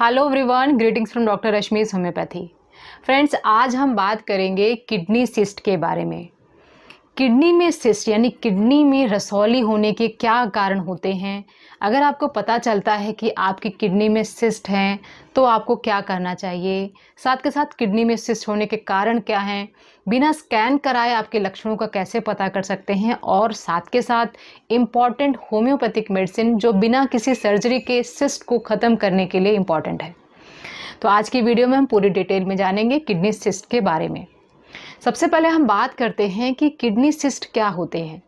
hello everyone greetings from doctor Rashmi homeopathy friends आज हम बात करेंगे किडनी सिस्ट के बारे में किडनी में सिस्ट यानी किडनी में रसौली होने के क्या कारण होते हैं अगर आपको पता चलता है कि आपकी किडनी में सिस्ट हैं तो आपको क्या करना चाहिए साथ के साथ किडनी में सिस्ट होने के कारण क्या हैं बिना स्कैन कराए आपके लक्षणों का कैसे पता कर सकते हैं और साथ के साथ इम्पॉर्टेंट होम्योपैथिक मेडिसिन जो बिना किसी सर्जरी के सिस्ट को ख़त्म करने के लिए इम्पॉर्टेंट है तो आज की वीडियो में हम पूरी डिटेल में जानेंगे किडनी सिस्ट के बारे में सबसे पहले हम बात करते हैं कि किडनी सिस्ट क्या होते हैं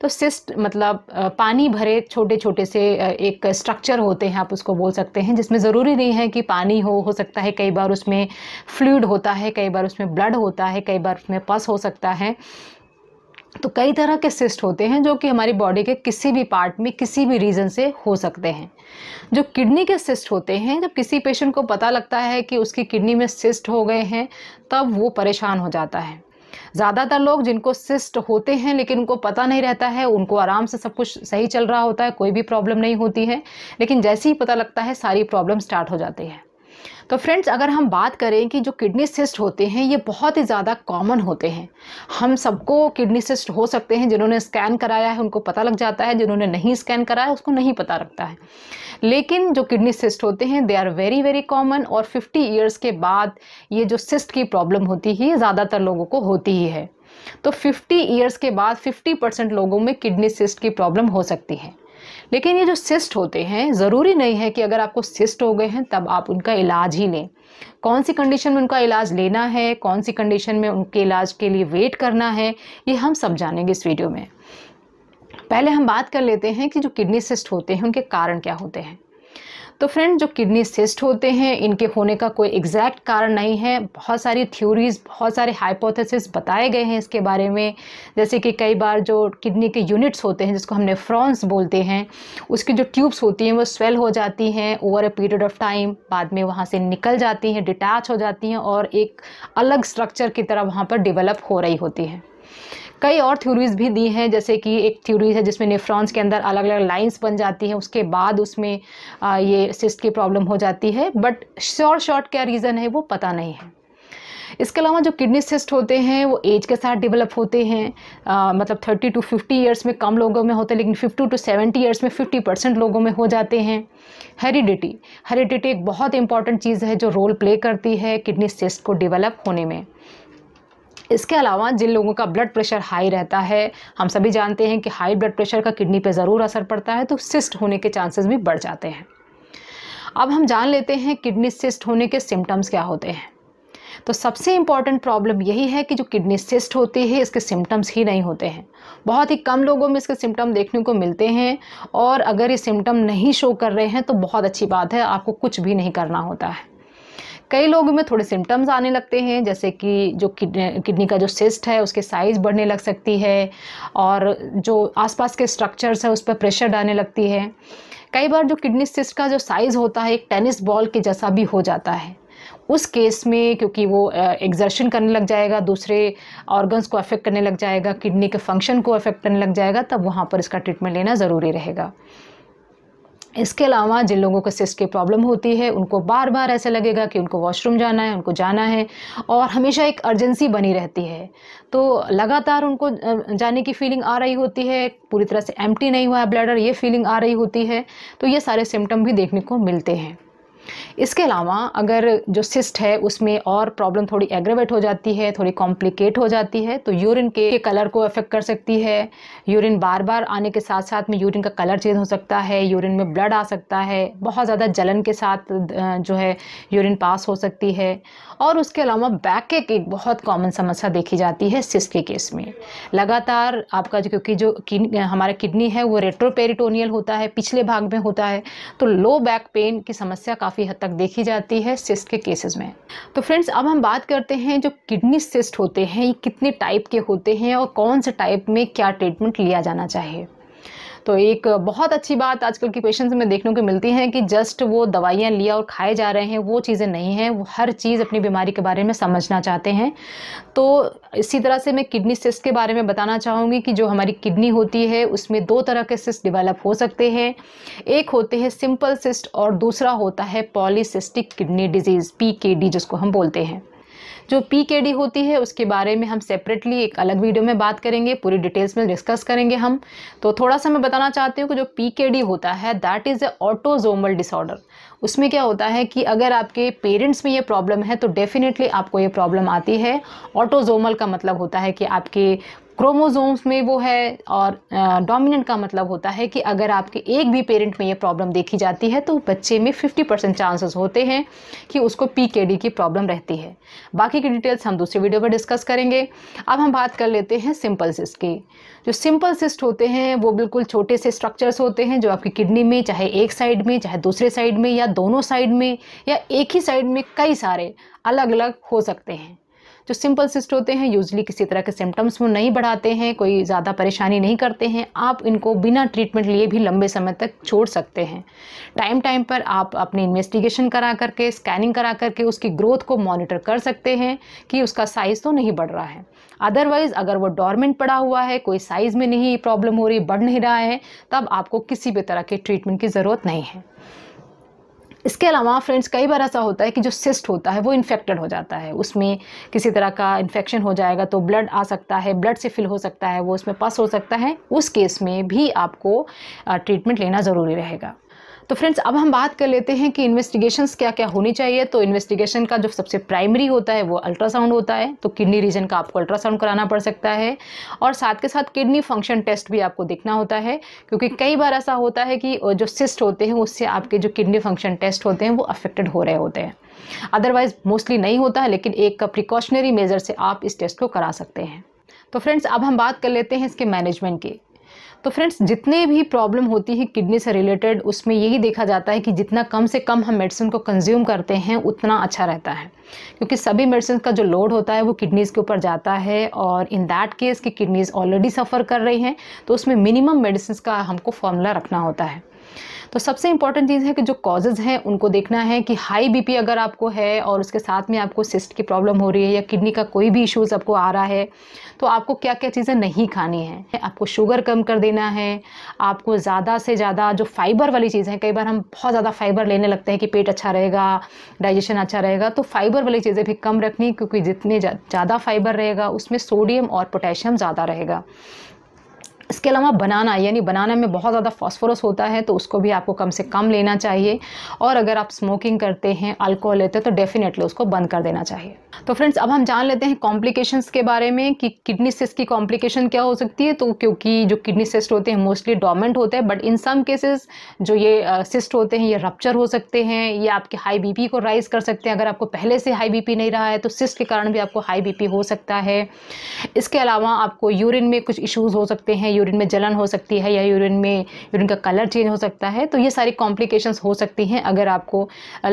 तो सिस्ट मतलब पानी भरे छोटे छोटे से एक स्ट्रक्चर होते हैं आप उसको बोल सकते हैं जिसमें ज़रूरी नहीं है कि पानी हो हो सकता है कई बार उसमें फ्लूड होता है कई बार उसमें ब्लड होता है कई बार उसमें पस हो सकता है तो कई तरह के सिस्ट होते हैं जो कि हमारी बॉडी के किसी भी पार्ट में किसी भी रीज़न से हो सकते हैं जो किडनी के सिस्ट होते हैं जब किसी पेशेंट को पता लगता है कि उसकी किडनी में सिस्ट हो गए हैं तब वो परेशान हो जाता है ज़्यादातर लोग जिनको सिस्ट होते हैं लेकिन उनको पता नहीं रहता है उनको आराम से सब कुछ सही चल रहा होता है कोई भी प्रॉब्लम नहीं होती है लेकिन जैसे ही पता लगता है सारी प्रॉब्लम स्टार्ट हो जाती है तो फ्रेंड्स अगर हम बात करें कि जो किडनी सिस्ट होते हैं ये बहुत ही ज़्यादा कॉमन होते हैं हम सबको किडनी सिस्ट हो सकते हैं जिन्होंने स्कैन कराया है उनको पता लग जाता है जिन्होंने नहीं स्कैन कराया उसको नहीं पता लगता है लेकिन जो किडनी सिस्ट होते हैं they are very very common और 50 ईयर्स के बाद ये जो सिस्ट की प्रॉब्लम होती है ज़्यादातर लोगों को होती ही है तो 50 ईयर्स के बाद 50 परसेंट लोगों में किडनी सिस्ट की प्रॉब्लम हो सकती है लेकिन ये जो सिस्ट होते हैं ज़रूरी नहीं है कि अगर आपको सिस्ट हो गए हैं तब आप उनका इलाज ही लें कौन सी कंडीशन में उनका इलाज लेना है कौन सी कंडीशन में उनके इलाज के लिए वेट करना है ये हम सब जानेंगे इस वीडियो में पहले हम बात कर लेते हैं कि जो किडनी सिस्ट होते हैं उनके कारण क्या होते हैं तो फ्रेंड जो किडनी सिस्ट होते हैं इनके होने का कोई एग्जैक्ट कारण नहीं है बहुत सारी थ्योरीज बहुत सारे हाइपोथेसिस बताए गए हैं इसके बारे में जैसे कि कई बार जो किडनी के यूनिट्स होते हैं जिसको हम नेफ्रॉन्स बोलते हैं उसकी जो ट्यूब्स होती हैं वो स्वेल हो जाती हैं over a period of time बाद में वहाँ से निकल जाती हैं डिटैच हो जाती हैं और एक अलग स्ट्रक्चर की तरह वहाँ पर डिवेलप हो रही होती है कई और थ्योरीज भी दी हैं जैसे कि एक थ्योरीज है जिसमें नेफ्रॉन्स के अंदर अलग अलग लाइन्स बन जाती हैं उसके बाद उसमें ये सिस्ट की प्रॉब्लम हो जाती है बट शॉर्ट शॉर्ट क्या रीज़न है वो पता नहीं है इसके अलावा जो किडनी सिस्ट होते हैं वो एज के साथ डेवलप होते हैं आ, मतलब 30 टू 50 ईयर्स में कम लोगों में होते हैं लेकिन 50 टू 70 ईयर्स में 50 परसेंट लोगों में हो जाते हैं हेरिडिटी हेरिडिटी एक बहुत इंपॉर्टेंट चीज़ है जो रोल प्ले करती है किडनी सिस्ट को डेवलप होने में इसके अलावा जिन लोगों का ब्लड प्रेशर हाई रहता है हम सभी जानते हैं कि हाई ब्लड प्रेशर का किडनी पर ज़रूर असर पड़ता है तो सिस्ट होने के चांसेस भी बढ़ जाते हैं अब हम जान लेते हैं किडनी सिस्ट होने के सिम्टम्स क्या होते हैं तो सबसे इम्पॉर्टेंट प्रॉब्लम यही है कि जो किडनी सिस्ट होती है इसके सिम्टम्स ही नहीं होते हैं बहुत ही कम लोगों में इसके सिम्टम देखने को मिलते हैं और अगर ये सिम्टम नहीं शो कर रहे हैं तो बहुत अच्छी बात है आपको कुछ भी नहीं करना होता है कई लोगों में थोड़े सिम्टम्स आने लगते हैं जैसे कि जो किडनी का जो सिस्ट है उसके साइज़ बढ़ने लग सकती है और जो आसपास के स्ट्रक्चर्स है उस पर प्रेशर डालने लगती है कई बार जो किडनी सिस्ट का जो साइज़ होता है एक टेनिस बॉल के जैसा भी हो जाता है उस केस में क्योंकि वो एग्जर्शन करने लग जाएगा दूसरे ऑर्गन्स को अफेक्ट करने लग जाएगा किडनी के फंक्शन को अफेक्ट करने लग जाएगा तब वहाँ पर इसका ट्रीटमेंट लेना ज़रूरी रहेगा इसके अलावा जिन लोगों को सिस्ट की प्रॉब्लम होती है उनको बार बार ऐसा लगेगा कि उनको वॉशरूम जाना है उनको जाना है और हमेशा एक अर्जेंसी बनी रहती है तो लगातार उनको जाने की फीलिंग आ रही होती है पूरी तरह से एम्प्टी नहीं हुआ है ब्लडर ये फीलिंग आ रही होती है तो ये सारे सिम्टम भी देखने को मिलते हैं इसके अलावा अगर जो सिस्ट है उसमें और प्रॉब्लम थोड़ी एग्रेवेट हो जाती है थोड़ी कॉम्प्लिकेट हो जाती है तो यूरिन के, कलर को अफेक्ट कर सकती है यूरिन बार बार आने के साथ साथ में यूरिन का कलर चेंज हो सकता है यूरिन में ब्लड आ सकता है बहुत ज़्यादा जलन के साथ जो है यूरिन पास हो सकती है और उसके अलावा बैक एक, एक बहुत कॉमन समस्या देखी जाती है सिस्ट के केस में लगातार आपका जो क्योंकि जो किन, हमारा किडनी है वो रेट्रोपेरिटोनियल होता है पिछले भाग में होता है तो लो बैक पेन की समस्या काफ़ी काफ़ी हद तक देखी जाती है सिस्ट के केसेस में तो फ्रेंड्स अब हम बात करते हैं जो किडनी सिस्ट होते हैं ये कितने टाइप के होते हैं और कौन से टाइप में क्या ट्रीटमेंट लिया जाना चाहिए तो एक बहुत अच्छी बात आजकल के पेशेंट्स में देखने को मिलती है कि जस्ट वो दवाइयाँ लिया और खाए जा रहे हैं वो चीज़ें नहीं हैं वो हर चीज़ अपनी बीमारी के बारे में समझना चाहते हैं तो इसी तरह से मैं किडनी सिस्ट के बारे में बताना चाहूँगी कि जो हमारी किडनी होती है उसमें दो तरह के सिस्ट डिवेलप हो सकते हैं एक होते हैं सिंपल सिस्ट और दूसरा होता है पॉलीसिस्टिक किडनी डिजीज़ पी जिसको हम बोलते हैं जो पी होती है उसके बारे में हम सेपरेटली एक अलग वीडियो में बात करेंगे पूरी डिटेल्स में डिस्कस करेंगे हम तो थोड़ा सा मैं बताना चाहती हूँ कि जो पी होता है that is a autosomal disorder उसमें क्या होता है कि अगर आपके पेरेंट्स में ये प्रॉब्लम है तो डेफिनेटली आपको ये प्रॉब्लम आती है ऑटोजोमल का मतलब होता है कि आपके क्रोमोसोम्स में वो है और डोमिनेंट का मतलब होता है कि अगर आपके एक भी पेरेंट में ये प्रॉब्लम देखी जाती है तो बच्चे में 50 परसेंट चांसेस होते हैं कि उसको पीकेडी की प्रॉब्लम रहती है बाकी की डिटेल्स हम दूसरी वीडियो पर डिस्कस करेंगे अब हम बात कर लेते हैं सिंपल सिस्ट की जो सिंपल सिस्ट होते हैं वो बिल्कुल छोटे से स्ट्रक्चर्स होते हैं जो आपकी किडनी में चाहे एक साइड में चाहे दूसरे साइड में या दोनों साइड में या एक ही साइड में कई सारे अलग अलग हो सकते हैं जो सिंपल सिस्ट होते हैं यूजली किसी तरह के सिम्टम्स वो नहीं बढ़ाते हैं कोई ज़्यादा परेशानी नहीं करते हैं आप इनको बिना ट्रीटमेंट लिए भी लंबे समय तक छोड़ सकते हैं टाइम टाइम पर आप अपनी इन्वेस्टिगेशन करा करके स्कैनिंग करा करके उसकी ग्रोथ को मॉनिटर कर सकते हैं कि उसका साइज़ तो नहीं बढ़ रहा है अदरवाइज़ अगर वो डॉर्मेंट पड़ा हुआ है कोई साइज़ में नहीं प्रॉब्लम हो रही बढ़ नहीं रहा है तब आपको किसी भी तरह के ट्रीटमेंट की ज़रूरत नहीं है इसके अलावा फ्रेंड्स कई बार ऐसा होता है कि जो सिस्ट होता है वो इन्फेक्टेड हो जाता है उसमें किसी तरह का इन्फेक्शन हो जाएगा तो ब्लड आ सकता है ब्लड से फिल हो सकता है वो उसमें पस हो सकता है उस केस में भी आपको ट्रीटमेंट लेना ज़रूरी रहेगा तो फ्रेंड्स अब हम बात कर लेते हैं कि इन्वेस्टिगेशंस क्या क्या होनी चाहिए तो इन्वेस्टिगेशन का जो सबसे प्राइमरी होता है वो अल्ट्रासाउंड होता है तो किडनी रीजन का आपको अल्ट्रासाउंड कराना पड़ सकता है और साथ के साथ किडनी फंक्शन टेस्ट भी आपको देखना होता है क्योंकि कई बार ऐसा होता है कि जो सिस्ट होते हैं उससे आपके जो किडनी फंक्शन टेस्ट होते हैं वो अफेक्टेड हो रहे होते हैं अदरवाइज़ मोस्टली नहीं होता है लेकिन एक प्रिकॉशनरी मेज़र से आप इस टेस्ट को करा सकते हैं तो फ्रेंड्स अब हम बात कर लेते हैं इसके मैनेजमेंट की तो फ्रेंड्स जितने भी प्रॉब्लम होती है किडनी से रिलेटेड उसमें यही देखा जाता है कि जितना कम से कम हम मेडिसिन को कंज्यूम करते हैं उतना अच्छा रहता है क्योंकि सभी मेडिसिन का जो लोड होता है वो किडनीज़ के ऊपर जाता है और इन दैट केस की किडनीज़ ऑलरेडी सफ़र कर रही हैं तो उसमें मिनिमम मेडिसिन का हमको फॉर्मूला रखना होता है तो सबसे इंपॉर्टेंट चीज़ है कि जो कॉजेज़ हैं उनको देखना है कि हाई बीपी अगर आपको है और उसके साथ में आपको सिस्ट की प्रॉब्लम हो रही है या किडनी का कोई भी इशूज़ आपको आ रहा है तो आपको क्या क्या चीज़ें नहीं खानी है आपको शुगर कम कर देना है आपको ज़्यादा से ज़्यादा जो फाइबर वाली चीज़ है कई बार हम बहुत ज़्यादा फाइबर लेने लगते हैं कि पेट अच्छा रहेगा डाइजेशन अच्छा रहेगा तो फाइबर वाली चीज़ें भी कम रखनी क्योंकि जितने ज़्यादा फाइबर रहेगा उसमें सोडियम और पोटेशियम ज़्यादा रहेगा इसके अलावा बनाना यानी बनाना में बहुत ज़्यादा फास्फोरस होता है तो उसको भी आपको कम से कम लेना चाहिए और अगर आप स्मोकिंग करते हैं अल्कोहल लेते हैं तो डेफिनेटली उसको बंद कर देना चाहिए तो फ्रेंड्स अब हम जान लेते हैं कॉम्प्लिकेशंस के बारे में कि किडनी सिस्ट की कॉम्प्लिकेशन क्या हो सकती है तो क्योंकि जो किडनी सिस्ट होते हैं मोस्टली डोमेंट होते हैं बट इन सम केसेस जो ये सिस्ट होते हैं ये रप्चर हो सकते हैं ये आपके हाई बी को राइज कर सकते हैं अगर आपको पहले से हाई बी नहीं रहा है तो सिस्ट के कारण भी आपको हाई बी हो सकता है इसके अलावा आपको यूरिन में कुछ इशूज़ हो सकते हैं यूरिन में जलन हो सकती है या यूरिन में यूरिन का कलर चेंज हो सकता है तो ये सारी कॉम्प्लिकेशंस हो सकती हैं अगर आपको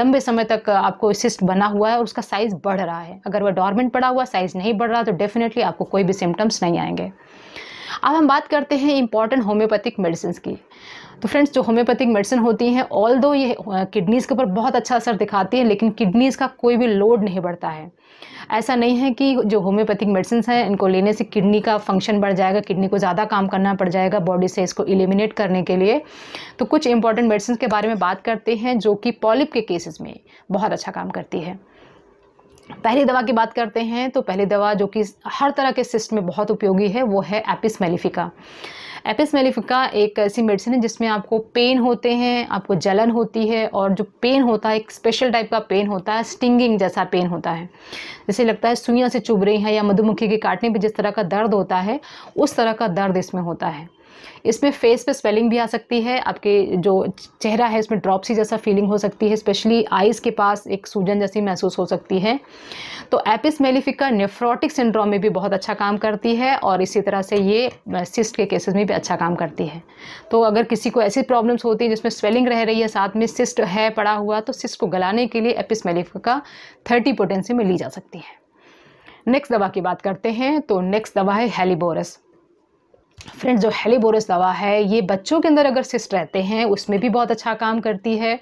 लंबे समय तक आपको सिस्ट बना हुआ है और उसका साइज़ बढ़ रहा है अगर वह डॉर्मेंट पड़ा हुआ साइज़ नहीं बढ़ रहा तो डेफिनेटली आपको कोई भी सिम्टम्स नहीं आएंगे अब हम बात करते हैं इंपॉर्टेंट होम्योपैथिक मेडिसिन की तो फ्रेंड्स जो होम्योपैथिक मेडिसिन होती हैं ऑल दो ये किडनीज़ के ऊपर बहुत अच्छा असर दिखाती हैं लेकिन किडनीज़ का कोई भी लोड नहीं बढ़ता है ऐसा नहीं है कि जो होम्योपैथिक मेडिसिन हैं इनको लेने से किडनी का फंक्शन बढ़ जाएगा किडनी को ज़्यादा काम करना पड़ जाएगा बॉडी से इसको एलिमिनेट करने के लिए तो कुछ इंपॉर्टेंट मेडिसिन के बारे में बात करते हैं जो कि पॉलिप के केसेस में बहुत अच्छा काम करती है पहली दवा की बात करते हैं तो पहली दवा जो कि हर तरह के सिस्ट में बहुत उपयोगी है वो है एपिस मेलिफिका एपिस मेलिफिका एक ऐसी मेडिसिन है जिसमें आपको पेन होते हैं आपको जलन होती है और जो पेन होता है एक स्पेशल टाइप का पेन होता है स्टिंगिंग जैसा पेन होता है जैसे लगता है सुइयाँ से चुभ रही हैं या मधुमक्खी के काटने पर जिस तरह का दर्द होता है उस तरह का दर्द इसमें होता है इसमें फेस पे स्वेलिंग भी आ सकती है आपके जो चेहरा है इसमें ड्रॉप्सी जैसा फीलिंग हो सकती है स्पेशली आइज़ के पास एक सूजन जैसी महसूस हो सकती है तो एपिस मेलिफिका नेफ्रोटिक सिंड्रोम में भी बहुत अच्छा काम करती है और इसी तरह से ये सिस्ट के केसेस में भी अच्छा काम करती है तो अगर किसी को ऐसी प्रॉब्लम्स होती हैं जिसमें स्वेलिंग रह रही है साथ में सिस्ट है पड़ा हुआ तो सिस्ट को गलाने के लिए एपिस मेलिफिका थर्टी पोटेंसी में ली जा सकती है नेक्स्ट दवा की बात करते हैं तो नेक्स्ट दवा है हेलीबोरस फ्रेंड्स जो हेलीबोरस दवा है ये बच्चों के अंदर अगर सिस्ट रहते हैं उसमें भी बहुत अच्छा काम करती है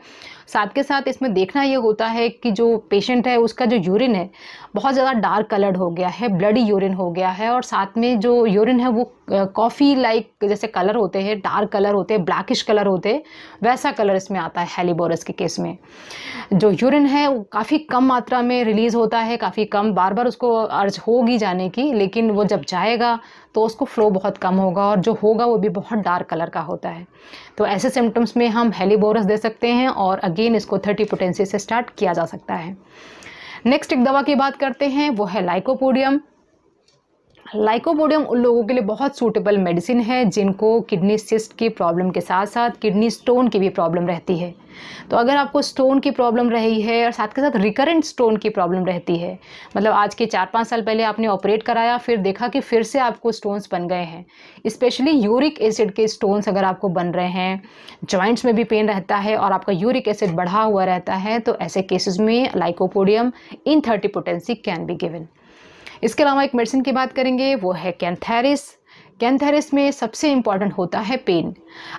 साथ के साथ इसमें देखना ये होता है कि जो पेशेंट है उसका जो यूरिन है बहुत ज़्यादा डार्क कलर्ड हो गया है ब्लडी यूरिन हो गया है और साथ में जो यूरिन है वो कॉफ़ी लाइक जैसे कलर होते हैं डार्क कलर होते हैं ब्लैकिश कलर होते हैं वैसा कलर इसमें आता है हेलीबोरस के केस में जो यूरिन है वो काफ़ी कम मात्रा में रिलीज़ होता है काफ़ी कम बार बार उसको अर्ज होगी जाने की लेकिन वो जब जाएगा तो उसको फ्लो बहुत कम होगा और जो होगा वो भी बहुत डार्क कलर का होता है तो ऐसे सिम्टम्स में हम हेलीबोरस दे सकते हैं और अगेन इसको थर्टी पोटेंसी से स्टार्ट किया जा सकता है नेक्स्ट एक दवा की बात करते हैं वो है लाइकोपोडियम लाइकोबोडियम उन लोगों के लिए बहुत सूटेबल मेडिसिन है जिनको किडनी सिस्ट की प्रॉब्लम के साथ साथ किडनी स्टोन की भी प्रॉब्लम रहती है तो अगर आपको स्टोन की प्रॉब्लम रही है और साथ के साथ रिकरेंट स्टोन की प्रॉब्लम रहती है मतलब आज के चार पाँच साल पहले आपने ऑपरेट कराया फिर देखा कि फिर से आपको स्टोन्स बन गए हैं स्पेशली यूरिक एसिड के स्टोन्स अगर आपको बन रहे हैं जॉइंट्स में भी पेन रहता है और आपका यूरिक एसिड बढ़ा हुआ रहता है तो ऐसे केसेस में lycopodium in thirty potency can be given इसके अलावा एक मेडिसिन की बात करेंगे वो है कैंथेरिस कैंथेरिस में सबसे इम्पॉर्टेंट होता है पेन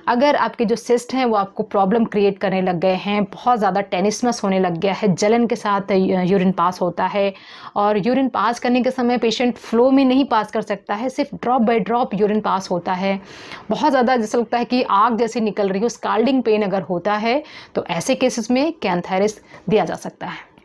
अगर आपके जो सिस्ट हैं वो आपको प्रॉब्लम क्रिएट करने लग गए हैं बहुत ज़्यादा टेनिसमस होने लग गया है जलन के साथ यूरिन पास होता है और यूरिन पास करने के समय पेशेंट फ्लो में नहीं पास कर सकता है सिर्फ drop by drop urine pass होता है बहुत ज़्यादा जैसे लगता है कि आग जैसी निकल रही हो स्काल्डिंग पेन अगर होता है तो ऐसे केसेस में कैंथेरिस दिया जा सकता है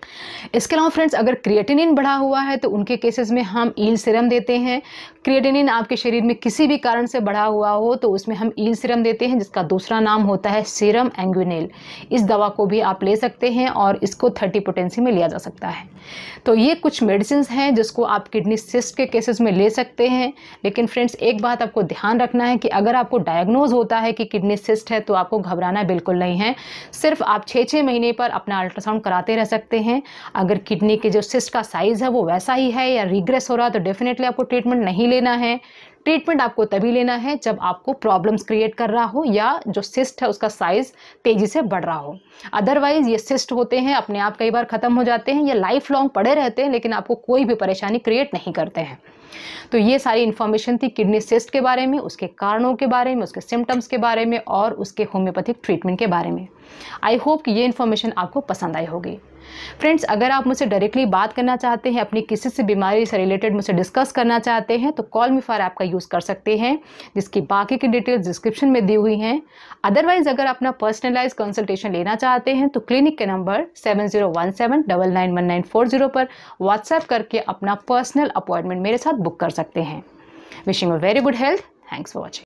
इसके अलावा फ्रेंड्स अगर क्रिएटिनिन बढ़ा हुआ है तो उनके केसेस में हम ईल सिरम देते हैं क्रिएटिनिन आपके शरीर में किसी भी कारण से बढ़ा हुआ हो तो उसमें हम ईल सिरम देते हैं जिसका दूसरा नाम होता है सीरम एंगुनेल इस दवा को भी आप ले सकते हैं और इसको थर्टी पोटेंसी में लिया जा सकता है तो ये कुछ मेडिसिन हैं जिसको आप किडनी सिस्ट के केसेस में ले सकते हैं लेकिन फ्रेंड्स एक बात आपको ध्यान रखना है कि अगर आपको डायग्नोज होता है कि किडनी सिस्ट है तो आपको घबराना बिल्कुल नहीं है सिर्फ आप छः छः महीने पर अपना अल्ट्रासाउंड कराते रह सकते हैं अगर किडनी के जो सिस्ट का साइज़ है वो वैसा ही है या रिग्रेस हो रहा है तो डेफिनेटली आपको ट्रीटमेंट नहीं लेना है ट्रीटमेंट आपको तभी लेना है जब आपको प्रॉब्लम्स क्रिएट कर रहा हो या जो सिस्ट है उसका साइज़ तेज़ी से बढ़ रहा हो अदरवाइज़ ये सिस्ट होते हैं अपने आप कई बार ख़त्म हो जाते हैं या लाइफ लॉन्ग पड़े रहते हैं लेकिन आपको कोई भी परेशानी क्रिएट नहीं करते हैं तो ये सारी इन्फॉर्मेशन थी किडनी सिस्ट के बारे में उसके कारणों के बारे में उसके सिम्टम्स के बारे में और उसके होम्योपैथिक ट्रीटमेंट के बारे में आई होप कि ये इन्फॉर्मेशन आपको पसंद आई होगी फ्रेंड्स अगर आप मुझसे डायरेक्टली बात करना चाहते हैं अपनी किसी से बीमारी से रिलेटेड मुझसे डिस्कस करना चाहते हैं तो कॉल मी फॉर ऐप का यूज़ कर सकते हैं जिसकी बाकी की डिटेल्स डिस्क्रिप्शन में दी हुई हैं अदरवाइज अगर अपना पर्सनलाइज कंसल्टेशन लेना चाहते हैं तो क्लिनिक के number seven zero one seven double nine one nine four zero पर व्हाट्सएप करके अपना पर्सनल अपॉइंटमेंट मेरे साथ बुक कर सकते हैं wishing a very good health thanks for watching